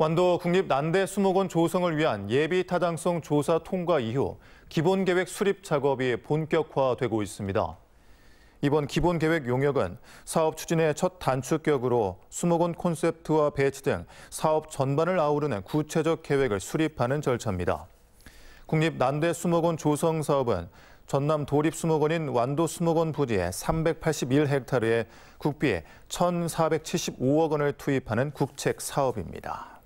완도 국립 난대 수목원 조성을 위한 예비 타당성 조사 통과 이후 기본계획 수립 작업이 본격화되고 있습니다. 이번 기본계획 용역은 사업 추진의 첫 단축격으로 수목원 콘셉트와 배치 등 사업 전반을 아우르는 구체적 계획을 수립하는 절차입니다. 국립 난대 수목원 조성 사업은 전남 도립수목원인 완도수목원 부지에 381헥타르에 국비 1,475억 원을 투입하는 국책 사업입니다.